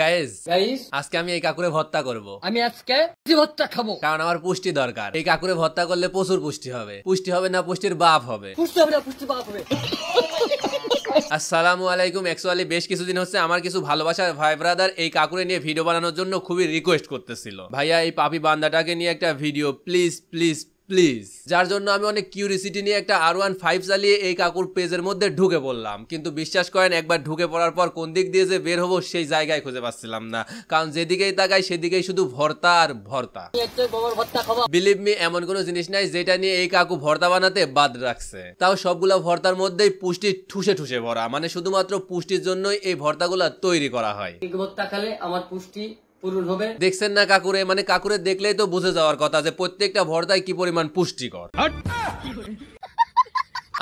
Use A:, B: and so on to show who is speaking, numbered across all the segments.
A: Guys guys আজকে আমি এই কাকুরে করব আমি আজকে খাবো কারণ আমার পুষ্টি দরকার এই কাকুরে করলে প্রচুর পুষ্টি হবে পুষ্টি হবে না পুষ্টির বাপ হবে পুষ্টি হবে না বাপ হবে আসসালামু আলাইকুম অ্যাকচুয়ালি বেশ কিছুদিন হচ্ছে আমার কিছু ভালোবাসার ভাই ব্রাদার এই কাকুরে নিয়ে ভিডিও বানানোর জন্য খুবই রিকোয়েস্ট করতেছিল ভাইয়া এই পাপি বান্দাটাকে নিয়ে একটা ভিডিও প্লিজ প্লিজ প্লিজ যার জন্য আমি অনেক কিউরিসিটি নিয়ে একটা আর ওয়ান ফাইভ চালিয়ে এই কাকুর পেজের মধ্যে ঢুকে পড়লাম কিন্তু বিশ্বাস করেন একবার ঢুকে পড়ার পর কোন দিক দিয়ে যে বের হবো সেই জায়গায় খুঁজে পাচ্ছিলাম না কারণ যেদিকেই তাকাই সেদিকেই শুধু ভর্তা আর ভর্তা বিলিভ মি এমন কোনো জিনিস নাই যেটা নিয়ে এই কাকু ভর্তা বানাতে বাদ রাখছে তাও সবগুলো ভর্তার মধ্যেই পুষ্টি ঠুসে ঠুসে ভরা মানে শুধুমাত্র পুষ্টির জন্যই এই ভর্তাগুলো তৈরি করা হয় ভর্তা খেলে আমার পুষ্টি দেখছেন না কাকুরে মানে কাকুরে দেখলেই তো বুঝে যাওয়ার কথা যে প্রত্যেকটা ভর্তায় কি পরিমাণ পুষ্টিকর হ্যাঁ।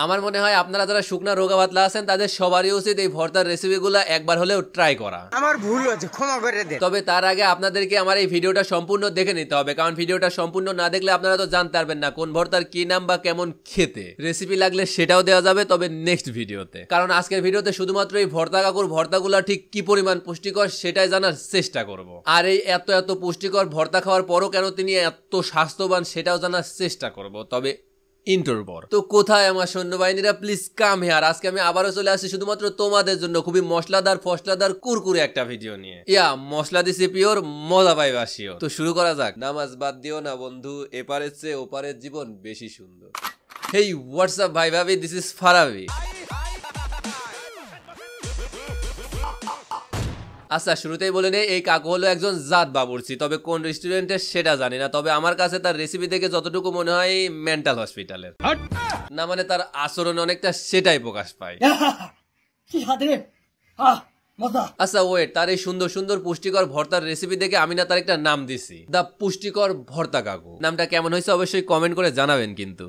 A: আমার মনে হয় আপনারা যারা শুকনা রোগা পাতলা আছেন তাদের সবারই উচিত এই ভর্তার রেসিপিগুলো একবার হলেও ট্রাই করা আমার ভুল হয়েছে ক্ষমা করে দেন তবে তার আগে আপনাদেরকে আমার এই ভিডিওটা সম্পূর্ণ দেখে নিতে হবে কারণ ভিডিওটা সম্পূর্ণ না দেখলে আপনারা তো জানতে পারবেন না কোন ভর্তার কি নাম বা কেমন খেতে রেসিপি লাগলে সেটাও দেওয়া যাবে তবে নেক্সট ভিডিওতে কারণ আজকের ভিডিওতে শুধুমাত্র এই ভর্তা কাকুর ভর্তাগুলো ঠিক কি পরিমাণ পুষ্টিকর সেটাই জানার চেষ্টা করব আর এই এত এত পুষ্টিকর ভর্তা খাওয়ার পরও কেন তিনি এত স্বাস্থ্যবান সেটাও জানার চেষ্টা করব তবে ইন্টারভর তো কোথায় আমার সৈন্যবাহিনীরা প্লিজ কাম হেয়ার আজকে আমি আবারও চলে আসছি শুধুমাত্র তোমাদের জন্য খুবই মশলাদার ফসলাদার কুরকুরে একটা ভিডিও নিয়ে ইয়া মশলা দিছি পিওর মজা পাই বাসিও তো শুরু করা যাক নামাজ বাদ দিও না বন্ধু এপারের চেয়ে ওপারের জীবন বেশি সুন্দর হেই হোয়াটসঅ্যাপ ভাই ভাবি দিস ইজ ফারাবি আচ্ছা শুরুতেই বলে নেই এই কাকু হলো একজন জাত বাবুর্চি তবে কোন রেস্টুরেন্টের সেটা জানি না তবে আমার কাছে তার রেসিপি দেখে যতটুকু মনে হয় মেন্টাল হসপিটালের না মানে তার আচরণ অনেকটা সেটাই প্রকাশ পায় আচ্ছা ওয়েট তার এই সুন্দর সুন্দর পুষ্টিকর ভর্তার রেসিপি দেখে আমি না তার একটা নাম দিছি দ্য পুষ্টিকর ভর্তা কাকু নামটা কেমন হয়েছে অবশ্যই কমেন্ট করে জানাবেন কিন্তু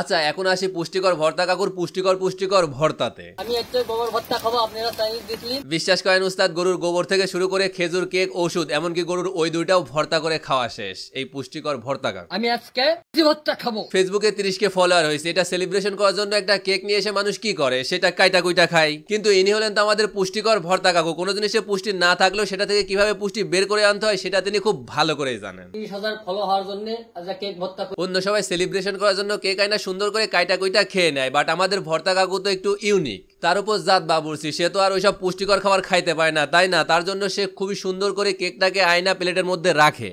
A: আচ্ছা এখন আসি পুষ্টিকর ভর্তা কাকুর পুষ্টিকর পুষ্টিকর ভর্তাতে আমি একটা গোবর ভর্তা খাবো আপনারা চাইনিজ দেখলেন বিশ্বাস করেন উস্তাদ গরুর গোবর থেকে শুরু করে খেজুর কেক ওষুধ এমনকি গরুর ওই দুইটাও ভর্তা করে খাওয়া শেষ এই পুষ্টিকর ভর্তা কাকু আমি আজকে ভর্তা খাবো ফেসবুকে 30 কে ফলোয়ার হয়েছে এটা সেলিব্রেশন করার জন্য একটা কেক নিয়ে এসে মানুষ কি করে সেটা কাইটা কুইটা খায় কিন্তু ইনি হলেন তো আমাদের পুষ্টিকর ভর্তা কাকু কোনো জিনিসে পুষ্টি না থাকলেও সেটা থেকে কিভাবে পুষ্টি বের করে আনতে হয় সেটা তিনি খুব ভালো করে জানেন 30000 ফলো হওয়ার জন্য আজ কেক ভর্তা অন্য সবাই সেলিব্রেশন করার জন্য কেক আইনা সুন্দর করে কাইটা কুইটা খেয়ে নেয় বাট আমাদের ভর্তা কাকু তো একটু ইউনিক তার উপর জাত বাবুরসি সে তো আর ওইসব পুষ্টিকর খাবার খাইতে পারে না তাই না তার জন্য সে খুবই সুন্দর করে কেকটাকে আয়না প্লেটের মধ্যে রাখে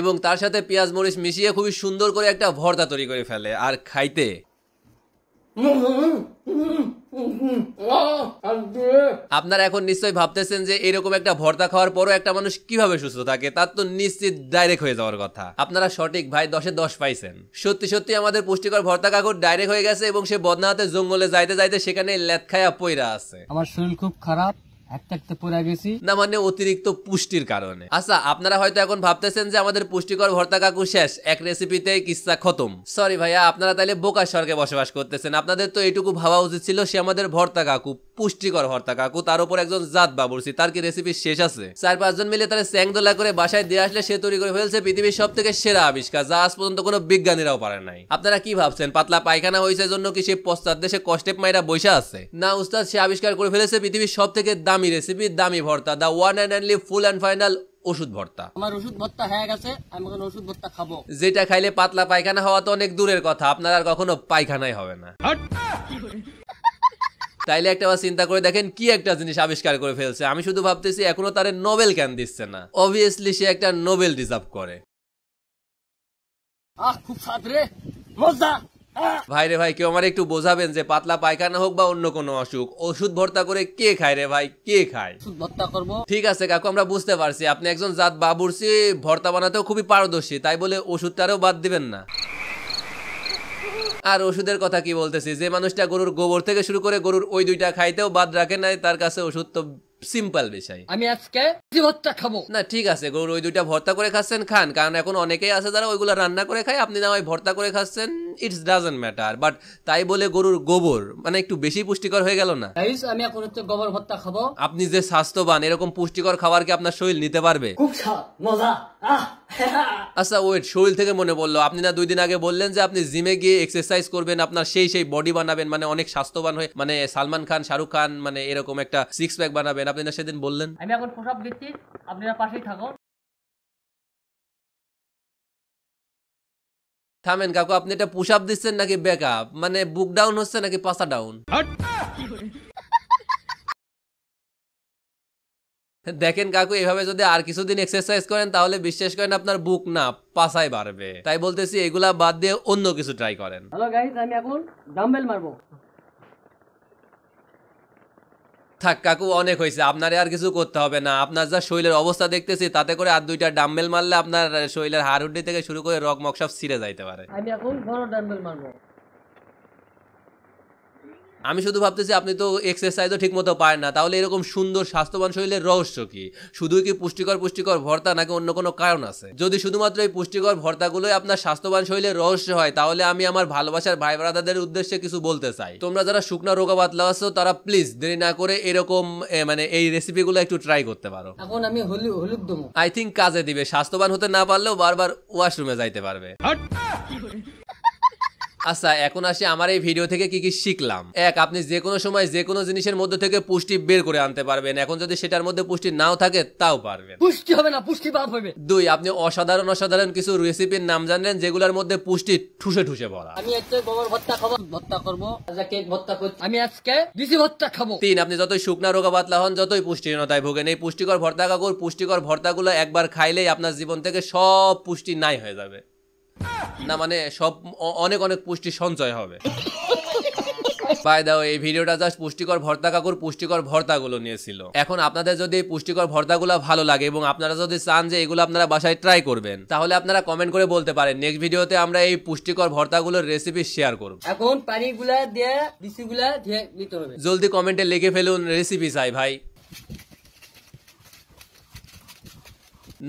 A: এবং তার সাথে পেঁয়াজ মরিচ মিশিয়ে খুবই সুন্দর করে একটা ভর্তা তৈরি করে ফেলে আর খাইতে আপনারা এখন নিশ্চয়ই ভাবতেছেন যে এরকম একটা ভর্তা খাওয়ার পরও একটা মানুষ কিভাবে সুস্থ থাকে তার তো নিশ্চিত ডাইরেক্ট হয়ে যাওয়ার কথা আপনারা সঠিক ভাই দশে দশ পাইছেন সত্যি সত্যি আমাদের পুষ্টিকর ভর্তা কাকুর ডাইরেক্ট হয়ে গেছে এবং সে বদনাহাতে জঙ্গলে যাইতে যাইতে সেখানে লেতখায়া পইরা আছে আমার শরীর খুব খারাপ না মানে অতিরিক্ত পুষ্টির কারণে আচ্ছা আপনারা হয়তো এখন ভাবতেছেন যে আমাদের পুষ্টিকর ভর্তা কাকু শেষ এক রেসিপিতে কিসা খতম সরি ভাইয়া আপনারা তাইলে বোকার স্বর্গে বসবাস করতেছেন আপনাদের তো এইটুকু ভাবা উচিত ছিল সে আমাদের ভর্তা কাকু পুষ্টিকর ভর্তা কাকু তার উপর একজন জাত বাবুরছি তার কি রেসিপি শেষ আছে চার পাঁচজন মিলে তারা স্যাংদোলা করে বাসায় দিয়ে আসলে সে তৈরি করে ফেলছে পৃথিবীর সব থেকে সেরা আবিষ্কার যা আজ পর্যন্ত কোনো বিজ্ঞানীরাও পারে নাই আপনারা কি ভাবছেন পাতলা পায়খানা হয়েছে জন্য কি সে পশ্চাৎ দেশে কষ্টেপ মাইরা বসে আছে না উস্তাদ সে আবিষ্কার করে ফেলেছে পৃথিবীর সব থেকে দামি রেসিপি দামি ভর্তা the one and only full and final ওষুধ ভর্তা আমার ওষুধ ভর্তা হয়ে গেছে আমি এখন ওষুধ ভর্তা খাবো যেটা খাইলে পাতলা পায়খানা হওয়া তো অনেক দূরের কথা আপনার আর কখনো পায়খানাই হবে না তাইলে একটা বার চিন্তা করে দেখেন কি একটা জিনিস আবিষ্কার করে ফেলছে আমি শুধু ভাবতেছি এখনো তার নোবেল কেন দিচ্ছে না অবভিয়াসলি সে একটা নোবেল ডিজার্ভ করে ভাই রে ভাই কেউ আমার একটু বোঝাবেন যে পাতলা পায়খানা হোক বা অন্য কোনো অসুখ ওষুধ ভর্তা করে কে খায় রে ভাই কে খায় ভর্তা করব ঠিক আছে কাকু আমরা বুঝতে পারছি আপনি একজন জাত বাবুরসি ভর্তা বানাতেও খুবই পারদর্শী তাই বলে ওষুধটারও বাদ দিবেন না আর ওষুধের কথা কি বলতেছি যে মানুষটা গরুর গোবর থেকে শুরু করে গরুর ওই দুইটা খাইতেও বাদ রাখে নাই তার কাছে ওষুধ তো সিম্পল বিষয় আমি আজকে ভর্তা খাবো না ঠিক আছে গরুর ওই দুইটা ভর্তা করে খাচ্ছেন খান কারণ এখন অনেকেই আছে যারা ওইগুলো রান্না করে খায় আপনি না হয় ভর্তা করে খাচ্ছেন ইটস ডাজেন্ট ম্যাটার বাট তাই বলে গরুর গোবর মানে একটু বেশি পুষ্টিকর হয়ে গেল না গাইস আমি এখন হচ্ছে গোবর ভর্তা খাবো আপনি যে স্বাস্থ্যবান এরকম পুষ্টিকর খাবার কি আপনার শরীর নিতে পারবে খুব মজা আচ্ছা ওয়েট শরীর থেকে মনে পড়লো আপনি না দুই দিন আগে বললেন যে আপনি জিমে গিয়ে এক্সারসাইজ করবেন আপনার সেই সেই বডি বানাবেন মানে অনেক স্বাস্থ্যবান হয়ে মানে সালমান খান শাহরুখ খান মানে এরকম একটা সিক্স প্যাক বানাবেন আপনি না সেদিন বললেন আমি এখন প্রসাব করছি আপনারা পাশেই থাকুন থামেন কাকু আপনি এটা পুশ আপ দিচ্ছেন নাকি ব্যাক আপ মানে বুক ডাউন হচ্ছে নাকি পাসা ডাউন দেখেন কাকু এভাবে যদি আর কিছুদিন এক্সারসাইজ করেন তাহলে বিশ্বাস করেন আপনার বুক না পাসাই বাড়বে তাই বলতেছি এগুলা বাদ দিয়ে অন্য কিছু ট্রাই করেন হ্যালো গাইস আমি এখন ডাম্বেল মারবো থাক কাকু অনেক হয়েছে আপনার আর কিছু করতে হবে না আপনার যা শরীরের অবস্থা দেখতেছি তাতে করে আর দুইটা ডাম্বেল মারলে আপনার শরীরের হাড়ুড্ডি থেকে শুরু করে রক মক সব ছিঁড়ে যাইতে পারে আমি এখন বড় ডাম্বেল মারবো আমি শুধু ভাবতেছি আপনি তো এক্সারসাইজও ঠিকমতো পায় না তাহলে এরকম সুন্দর স্বাস্থ্যবান শরীরের রহস্য কি শুধুই কি পুষ্টিকর পুষ্টিকর ভর্তা নাকি অন্য কোনো কারণ আছে যদি শুধুমাত্র এই পুষ্টিকর ভর্তাগুলোই আপনার স্বাস্থ্যবান শরীরের রহস্য হয় তাহলে আমি আমার ভালোবাসার ভাই ব্রাদাদের উদ্দেশ্যে কিছু বলতে চাই তোমরা যারা শুকনো রোগা বাতলা আছো তারা প্লিজ দেরি না করে এরকম মানে এই রেসিপিগুলো একটু ট্রাই করতে পারো এখন আমি হলুদ আই থিঙ্ক কাজে দিবে স্বাস্থ্যবান হতে না পারলেও বারবার ওয়াশরুমে যাইতে পারবে আচ্ছা এখন আসি আমার এই ভিডিও থেকে কি কি শিখলাম এক আপনি যে কোনো সময় যে কোনো জিনিসের মধ্যে থেকে পুষ্টি বের করে আনতে পারবেন এখন যদি সেটার মধ্যে পুষ্টি নাও থাকে তাও পারবেন পুষ্টি হবে না পুষ্টি পাপ হবে দুই আপনি অসাধারণ অসাধারণ কিছু রেসিপির নাম জানলেন যেগুলোর মধ্যে পুষ্টি ঠুসে ঠুসে ভরা আমি আজকে গোবর ভর্তা খাবো ভর্তা করবো কেক আচ্ছা, ভর্তা করছি আমি আজকে বিসি ভর্তা খাবো তিন আপনি যতই শুকনা রোগা পাতলা হন যতই পুষ্টি তাই ভোগেন এই পুষ্টিকর ভর্তা কাকুর পুষ্টিকর ভর্তাগুলো একবার খাইলেই আপনার জীবন থেকে সব পুষ্টি নাই হয়ে যাবে না মানে সব অনেক অনেক পুষ্টি সঞ্চয় হবে বাই এই ভিডিওটা জাস্ট পুষ্টিকর ভর্তা কাকুর পুষ্টিকর ভর্তাগুলো নিয়েছিল এখন আপনাদের যদি পুষ্টিকর ভর্তাগুলো ভালো লাগে এবং আপনারা যদি চান যে এগুলো আপনারা বাসায় ট্রাই করবেন তাহলে আপনারা কমেন্ট করে বলতে পারেন নেক্সট ভিডিওতে আমরা এই পুষ্টিকর ভর্তাগুলোর রেসিপি শেয়ার করব এখন পানিগুলা দিয়ে বিসিগুলা দিয়ে নিতে হবে জলদি কমেন্টে লিখে ফেলুন রেসিপি চাই ভাই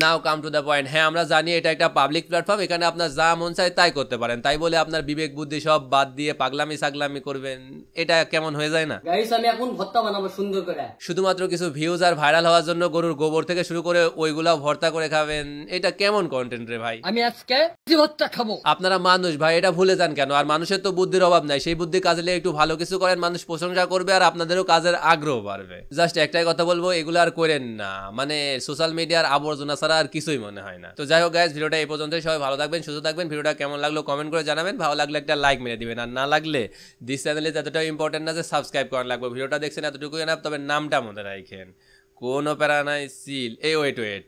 A: now come to the point হ্যাঁ আমরা জানি এটা একটা পাবলিক প্ল্যাটফর্ম এখানে আপনার যা মন চায় তাই করতে পারেন তাই বলে আপনার বিবেক বুদ্ধি সব বাদ দিয়ে পাগলামি সাগলামি করবেন এটা কেমন হয়ে যায় না গাইস আমি এখন ভর্তা বানাবো সুন্দর করে শুধুমাত্র কিছু ভিউজ আর ভাইরাল হওয়ার জন্য গরুর গোবর থেকে শুরু করে ওইগুলা ভর্তা করে খাবেন এটা কেমন কন্টেন্ট রে ভাই আমি আজকে ভর্তা খাবো আপনারা মানুষ ভাই এটা ভুলে যান কেন আর মানুষের তো বুদ্ধির অভাব নাই সেই বুদ্ধি কাজে লেগে একটু ভালো কিছু করেন মানুষ প্রশংসা করবে আর আপনাদেরও কাজের আগ্রহ বাড়বে জাস্ট একটাই কথা বলবো এগুলো আর করেন না মানে সোশ্যাল মিডিয়ার আবর্জনা ছাড়া আর কিছুই মনে হয় না তো যাই হোক গাইজ ভিডিওটা এই পর্যন্তই সবাই ভালো থাকবেন সুস্থ থাকবেন ভিডিওটা কেমন লাগলো কমেন্ট করে জানাবেন ভালো লাগলে একটা লাইক মেরে দিবেন আর না লাগলে দিস চ্যানেলে এতটা ইম্পর্টেন্ট না যে সাবস্ক্রাইব করা লাগবে ভিডিওটা দেখছেন এতটুকু না তবে নামটা মনে রাখেন কোনো প্যারা নাই সিল এ wait wait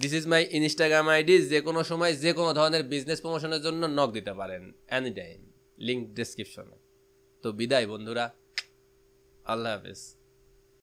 A: this is my Instagram ID যে কোনো সময় যে কোনো ধরনের বিজনেস প্রমোশনের জন্য নক দিতে পারেন এনি টাইম লিঙ্ক ডিসক্রিপশনে তো বিদায় বন্ধুরা আল্লাহ হাফেজ